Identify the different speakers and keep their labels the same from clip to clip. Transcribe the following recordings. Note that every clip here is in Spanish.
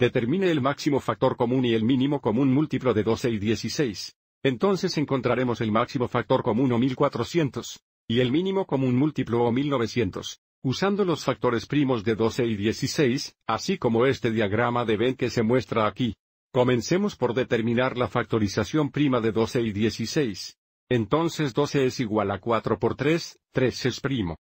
Speaker 1: Determine el máximo factor común y el mínimo común múltiplo de 12 y 16. Entonces encontraremos el máximo factor común o 1400, y el mínimo común múltiplo o 1900, usando los factores primos de 12 y 16, así como este diagrama de Venn que se muestra aquí. Comencemos por determinar la factorización prima de 12 y 16. Entonces 12 es igual a 4 por 3, 3 es primo.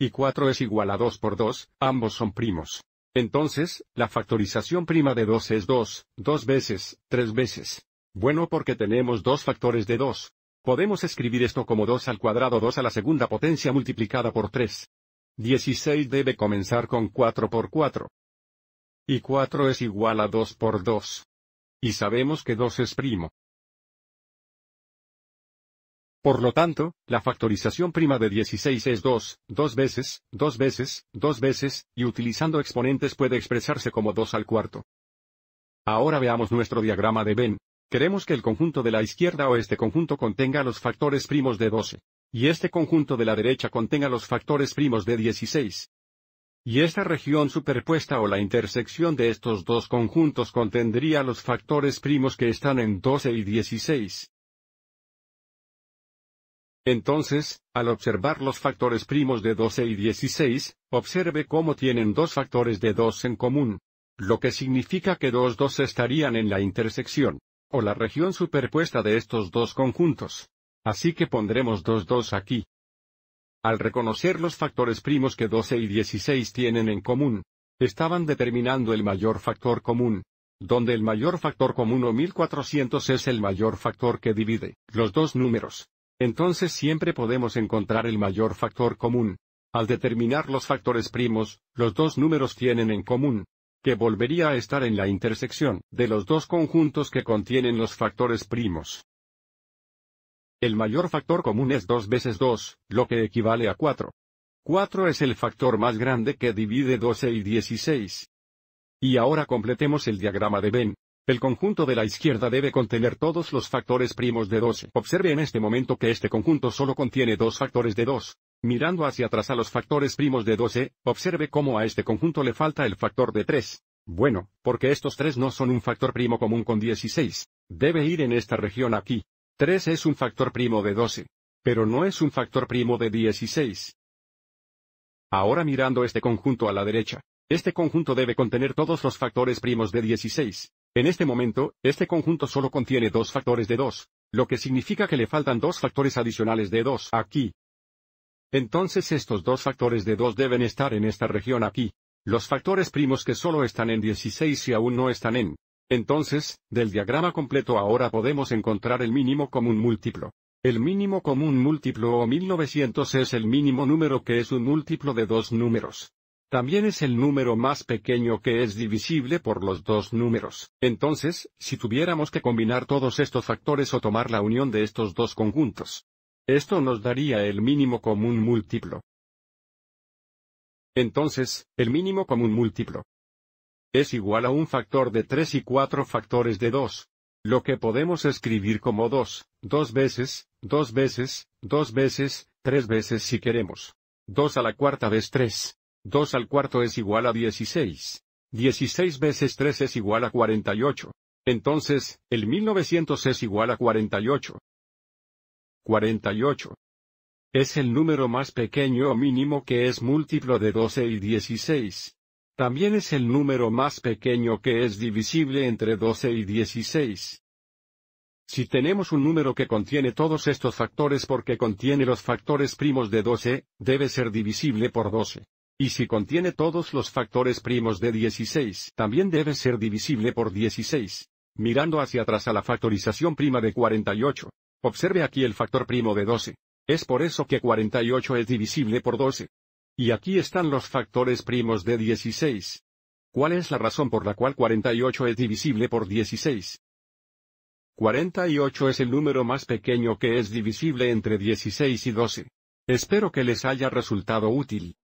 Speaker 1: Y 4 es igual a 2 por 2, ambos son primos. Entonces, la factorización prima de 2 es 2, 2 veces, 3 veces. Bueno porque tenemos dos factores de 2. Podemos escribir esto como 2 al cuadrado 2 a la segunda potencia multiplicada por 3. 16 debe comenzar con 4 por 4. Y 4 es igual a 2 por 2. Y sabemos que 2 es primo. Por lo tanto, la factorización prima de 16 es 2, 2 veces, 2 veces, 2 veces, y utilizando exponentes puede expresarse como 2 al cuarto. Ahora veamos nuestro diagrama de Venn. Queremos que el conjunto de la izquierda o este conjunto contenga los factores primos de 12, y este conjunto de la derecha contenga los factores primos de 16. Y esta región superpuesta o la intersección de estos dos conjuntos contendría los factores primos que están en 12 y 16. Entonces, al observar los factores primos de 12 y 16, observe cómo tienen dos factores de 2 en común. Lo que significa que dos 2 estarían en la intersección, o la región superpuesta de estos dos conjuntos. Así que pondremos 2 2 aquí. Al reconocer los factores primos que 12 y 16 tienen en común, estaban determinando el mayor factor común, donde el mayor factor común o 1400 es el mayor factor que divide los dos números entonces siempre podemos encontrar el mayor factor común. Al determinar los factores primos, los dos números tienen en común, que volvería a estar en la intersección de los dos conjuntos que contienen los factores primos. El mayor factor común es 2 veces 2, lo que equivale a 4. 4 es el factor más grande que divide 12 y 16. Y ahora completemos el diagrama de Venn. El conjunto de la izquierda debe contener todos los factores primos de 12. Observe en este momento que este conjunto solo contiene dos factores de 2. Mirando hacia atrás a los factores primos de 12, observe cómo a este conjunto le falta el factor de 3. Bueno, porque estos tres no son un factor primo común con 16. Debe ir en esta región aquí. 3 es un factor primo de 12. Pero no es un factor primo de 16. Ahora mirando este conjunto a la derecha. Este conjunto debe contener todos los factores primos de 16. En este momento, este conjunto solo contiene dos factores de 2, lo que significa que le faltan dos factores adicionales de 2 aquí. Entonces estos dos factores de 2 deben estar en esta región aquí. Los factores primos que solo están en 16 y aún no están en. Entonces, del diagrama completo ahora podemos encontrar el mínimo común múltiplo. El mínimo común múltiplo o 1900 es el mínimo número que es un múltiplo de dos números. También es el número más pequeño que es divisible por los dos números. Entonces, si tuviéramos que combinar todos estos factores o tomar la unión de estos dos conjuntos, esto nos daría el mínimo común múltiplo. Entonces, el mínimo común múltiplo es igual a un factor de 3 y 4 factores de 2, lo que podemos escribir como 2, dos veces, dos veces, dos veces, tres veces si queremos. 2 a la cuarta vez 3. 2 al cuarto es igual a 16. 16 veces 3 es igual a 48. Entonces, el 1900 es igual a 48. 48. Es el número más pequeño o mínimo que es múltiplo de 12 y 16. También es el número más pequeño que es divisible entre 12 y 16. Si tenemos un número que contiene todos estos factores porque contiene los factores primos de 12, debe ser divisible por 12. Y si contiene todos los factores primos de 16, también debe ser divisible por 16. Mirando hacia atrás a la factorización prima de 48. Observe aquí el factor primo de 12. Es por eso que 48 es divisible por 12. Y aquí están los factores primos de 16. ¿Cuál es la razón por la cual 48 es divisible por 16? 48 es el número más pequeño que es divisible entre 16 y 12. Espero que les haya resultado útil.